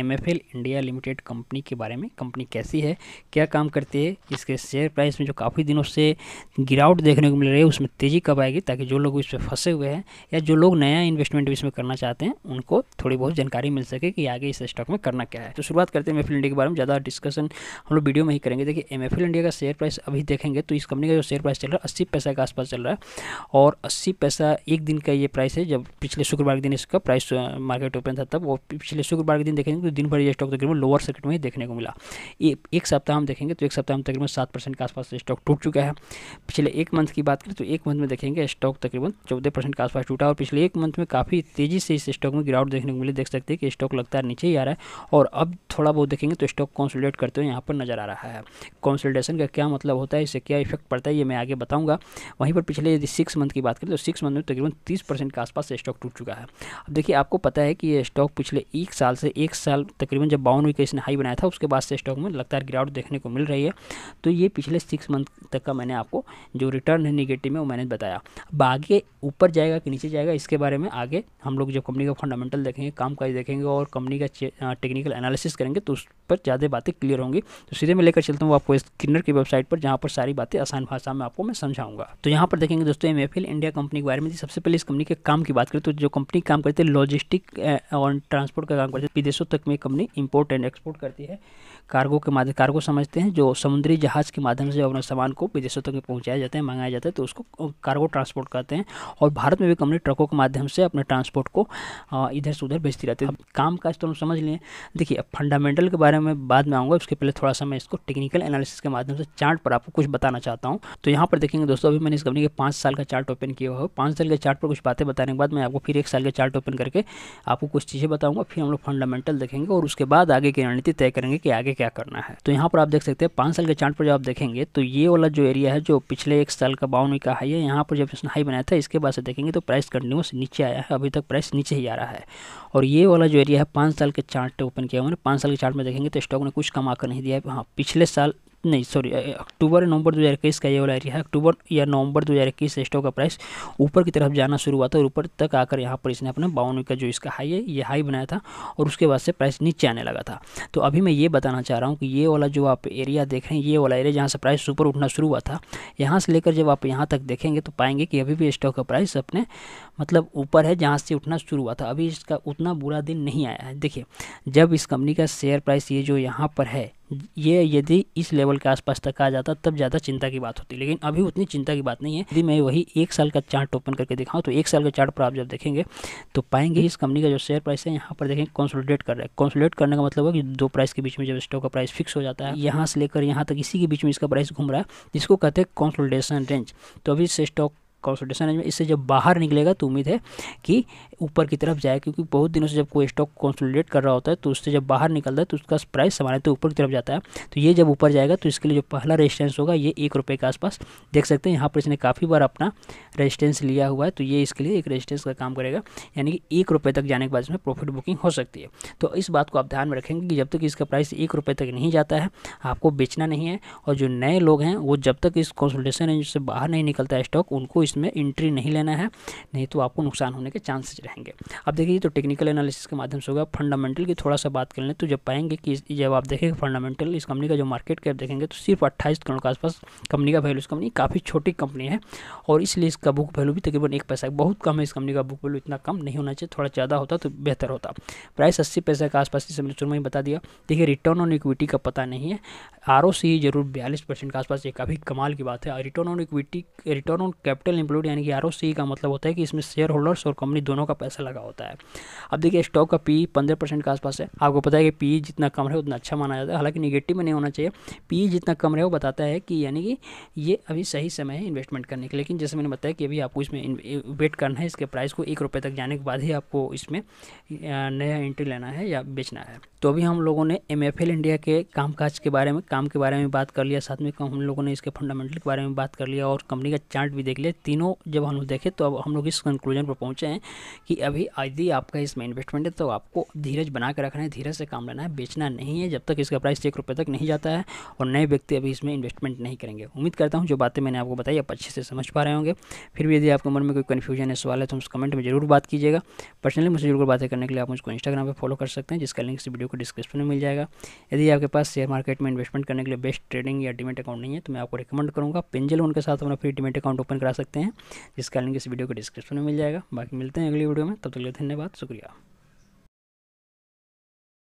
M F L India limited company के बारे में कंपनी कैसी है क्या काम करती है इसके शेयर प्राइस में जो काफ़ी दिनों से गिरावट देखने को मिल रही है उसमें तेज़ी कब आएगी ताकि जो लोग इसमें फंसे हुए हैं या जो लोग नया इन्वेस्टमेंट इसमें करना चाहते हैं उनको थोड़ी बहुत जानकारी मिल सके कि आगे इस स्टॉक में करना क्या है तो शुरुआत करते हैं एम इंडिया के बारे में ज़्यादा डिस्कशन हम लोग वीडियो में ही करेंगे देखिए एम इंडिया का शेयर प्राइस अभी देखेंगे तो इस कंपनी का जो शेयर प्राइस चल रहा है अस्सी पैसा के आसपास चल रहा है और अस्सी पैसा एक दिन का ये प्राइस है जब पिछले शुक्रवार के दिन इसका प्राइस मार्केट ओपन था तब वो पिछले शुक्रवार के दिन देखेंगे तो दिन भर ये स्टॉक तकरीबन लोअर सर्किट में ही देखने को मिला ए, एक सप्ताह हम देखेंगे तो एक सप्ताह में तकरीबन सात परसेंट के आसपास स्टॉक टूट चुका है पिछले एक मंथ की बात करें तो एक मंथ में देखेंगे स्टॉक तकरीबन चौदह परसेंट के आसपास टूटा और पिछले एक मंथ में काफ़ी तेज़ी से इस स्टॉक में गिरावट देखने को मिली देख सकते हैं कि स्टॉक लगातार नीचे ही आ रहा है और अब थोड़ा बहुत देखेंगे तो स्टॉक कॉन्सोलेट करते हुए यहाँ पर नज़र आ रहा है कॉन्सोलेशन का क्या मतलब होता है इससे क्या इफेक्ट पड़ता है ये मैं आगे बताऊँगा वहीं पर पिछले यदि सिक्स मंथ की बात करें तो सिक्स मंथ में तकरीबन तीस परसेंट के आसपास स्टॉक टूट चुका है अब देखिए आपको पता है कि ये स्टॉक पिछले एक साल से एक साल साल तकरीबन जब बावन वीक इसने हाई बनाया था उसके बाद से स्टॉक में लगातार गिरावट देखने को मिल रही है तो ये पिछले सिक्स मंथ तक का मैंने आपको जो रिटर्न है निगेटिव में वो मैंने बताया अब आगे ऊपर जाएगा कि नीचे जाएगा इसके बारे में आगे हम लोग जब कंपनी का फंडामेंटल देखेंगे काम काज देखेंगे और कंपनी का टेक्निकल एनालिसिस करेंगे तो उस पर ज़्यादा बातें क्लियर होंगी तो सीधे मैं लेकर चलता हूँ आपको इस किन्नर की वेबसाइट पर जहाँ पर सारी बातें आसान भाषा में आपको मैं समझाऊंगा तो यहाँ पर देखेंगे दोस्तों एम इंडिया कंपनी के बारे में सबसे पहले इस कंपनी के काम की बात करें तो जो कंपनी काम करती है लॉजिस्टिक और ट्रांसपोर्ट का काम करते हैं विदेशों तक तो तक में कंपनी इंपोर्ट एंड एक्सपोर्ट करती है कार्गो के माध्यम कार्गो समझते हैं जो समुद्री जहाज़ के माध्यम से अपना सामान को विदेशों तक पहुँचाया जाता है मंगाया जाता है तो उसको कार्गो ट्रांसपोर्ट कहते हैं और भारत में भी कंपनी ट्रकों के माध्यम से अपने ट्रांसपोर्ट को इधर से उधर भेजती रहती है काम काज तो हम समझ लें देखिए फंडामेंटल के बारे में बाद में आऊँगा उसके पहले थोड़ा सा मैं इसको टेक्निकल एनालिसिस के माध्यम से चार्ट पर आपको कुछ बताना चाहता हूँ तो यहाँ पर देखेंगे दोस्तों अभी मैंने इस कंपनी के पाँच साल का चार्ट ओपन किया हुआ है पाँच साल के चार्ट पर कुछ बातें बताने के बाद मैं आपको फिर एक साल का चार्ट ओपन करके आपको कुछ चीज़ें बताऊँगा फिर हम लोग फंडामेंटल रखेंगे और उसके बाद आगे की रणनीति तय करेंगे कि आगे क्या करना है तो यहाँ पर आप देख सकते हैं पाँच साल के चार्ट पर जब आप देखेंगे तो ये वाला जो एरिया है जो पिछले एक साल का बाउंड का हाई है यहाँ पर जब इसने हाई बनाया था इसके बाद से देखेंगे तो प्राइस कंटिन्यूस नीचे आया है अभी तक प्राइस नीचे ही आ रहा है और ये वाला जो एरिया है पाँच साल के चार्ट ओपन किया हुआ है पाँच साल के चार्ट में देखेंगे तो स्टॉक ने कुछ कमा कर नहीं दिया है हाँ पिछले साल नहीं सॉरी अक्टूबर नवंबर 2021 का ये वाला एरिया है अक्टूबर या नवंबर 2021 से स्टॉक का प्राइस ऊपर की तरफ जाना शुरू हुआ था और ऊपर तक आकर यहाँ पर इसने अपना बावन का जो इसका हाई है ये हाई बनाया था और उसके बाद से प्राइस नीचे आने लगा था तो अभी मैं ये बताना चाह रहा हूँ कि ये वाला जो आप एरिया देख रहे हैं ये वाला एरिया जहाँ से प्राइस ऊपर उठना शुरू हुआ था यहाँ से लेकर जब आप यहाँ तक देखेंगे तो पाएंगे कि अभी भी स्टॉक का प्राइस अपने मतलब ऊपर है जहाँ से उठना शुरू हुआ था अभी इसका उतना बुरा दिन नहीं आया है देखिए जब इस कंपनी का शेयर प्राइस ये जो यहाँ पर है ये यदि इस लेवल के आसपास तक आ जाता तब ज़्यादा चिंता की बात होती लेकिन अभी उतनी चिंता की बात नहीं है यदि मैं वही एक साल का चार्ट ओपन करके दिखाऊं तो एक साल के चार्ट पर आप जब देखेंगे तो पाएंगे इस कंपनी का जो शेयर प्राइस है यहाँ पर देखेंगे कंसोलिडेट कर रहा है कंसोलिडेट करने का मतलब है कि दो प्राइस के बीच में जब स्टॉक का प्राइस फिक्स हो जाता है यहाँ से लेकर यहाँ तक इसी के बीच में इसका प्राइस घूम रहा है जिसको कहते हैं कंसोलिडेशन रेंज तो अभी इस स्टॉक कॉन्सल्टेशन रेंज में इससे जब बाहर निकलेगा तो उम्मीद है कि ऊपर की तरफ जाए क्योंकि बहुत दिनों से जब कोई स्टॉक कॉन्सोलिडेट कर रहा होता है तो उससे जब बाहर निकलता है तो उसका प्राइस सामान्य तो ऊपर की तरफ जाता है तो ये जब ऊपर जाएगा तो इसके लिए जो पहला रेजिस्टेंस होगा ये एक रुपये के आसपास देख सकते हैं यहाँ पर इसने काफ़ी बार अपना रेजिस्टेंस लिया हुआ है तो ये इसके लिए एक रेजिस्टेंस का काम करेगा यानी कि एक रुपये तक जाने के बाद इसमें प्रॉफिट बुकिंग हो सकती है तो इस बात को आप ध्यान में रखेंगे कि जब तक इसका प्राइस एक रुपये तक नहीं जाता है आपको बेचना नहीं है और जो नए लोग हैं वो जब तक इस कॉन्सल्टेशन रेंज से बाहर नहीं निकलता है स्टॉक उनको इसमें एंट्री नहीं लेना है नहीं तो आपको नुकसान होने के चांसेस रहेंगे अब देखिए तो टेक्निकल एनालिसिस के माध्यम से होगा फंडामेंटल की थोड़ा सा बात कर लें तो जब पाएंगे कि जब आप देखेंगे फंडामेंटल इस कंपनी का जो मार्केट कैप देखेंगे तो सिर्फ अट्ठाईस करोड़ के आसपास कंपनी का वैल्यू इस कंपनी काफ़ी छोटी कंपनी है और इसलिए इसका बुक वैल्यू भी तकरीबन एक पैसा बहुत कम है इस कंपनी का बुक वैल्यू इतना कम नहीं होना चाहिए थोड़ा ज़्यादा होता तो बेहतर होता प्राइस अस्सी पैसे के आसपास इस समय शुरू में बता दिया देखिए रिटर्न ऑन इक्विटी का पता नहीं है आर जरूर बयालीस परसेंट के आसपास ये काफ़ी कमाल की बात है return on equity return on capital include यानी कि आर का मतलब होता है कि इसमें शेयर होल्डर्स और कंपनी दोनों का पैसा लगा होता है अब देखिए स्टॉक का पी पंद्रह परसेंट के आसपास है आपको पता है कि पी जितना कम रहे उतना अच्छा माना जाता है हालांकि निगेटिव में नहीं होना चाहिए पी जितना कम रहे वो बताता है कि यानी कि ये अभी सही समय है इन्वेस्टमेंट करने के लेकिन जैसे मैंने बताया कि अभी आपको इसमें वेट करना है इसके प्राइस को एक रुपये तक जाने के बाद ही आपको इसमें नया एंट्री लेना है या बेचना है तो अभी हम लोगों ने एम इंडिया के कामकाज के बारे में काम के बारे में बात कर लिया साथ में हम लोगों ने इसके फंडामेंटल के बारे में बात कर लिया और कंपनी का चार्ट भी देख लिया तीनों जब हम लोग देखें तो अब हम लोग इस कंक्लूजन पर पहुंचे हैं कि अभी यदि आपका इसमें इन्वेस्टमेंट है तो आपको धीरज बना के रखना है धीरज से काम लेना है बेचना नहीं है जब तक इसका प्राइस एक रुपये तक नहीं जाता है और नए व्यक्ति अभी इसमें इन्वेस्टमेंट नहीं करेंगे उम्मीद करता हूँ जो बातें मैंने आपको बताई आप अच्छे से समझ पा रहे होंगे फिर भी यदि आपके मन में कोई कन्फ्यूजन है सवाल है तो उस कमेंट में जरूर बात कीजिएगा पर्सनली मुझे जरूर बातें करने के लिए आप मुझको इंस्टाग्राम पर फॉलो कर सकते हैं जिसका लिंक इस वीडियो को डिस्क्रिप्शन में मिल जाएगा यदि आपके पास शेयर मार्केट में इन्वेस्टमेंट करने के लिए बेस्ट ट्रेडिंग या डिमेट अकाउंट नहीं है तो मैं आपको रिकमेंड करूँगा पेंजल उनके साथ अपना फ्री डिमेट अकाउंट ओपन करा सकते हैं सकते हैं जिसका लिंक इस वीडियो को डिस्क्रिप्शन में मिल जाएगा बाकी मिलते हैं अगली वीडियो में तब तक धन्यवाद शुक्रिया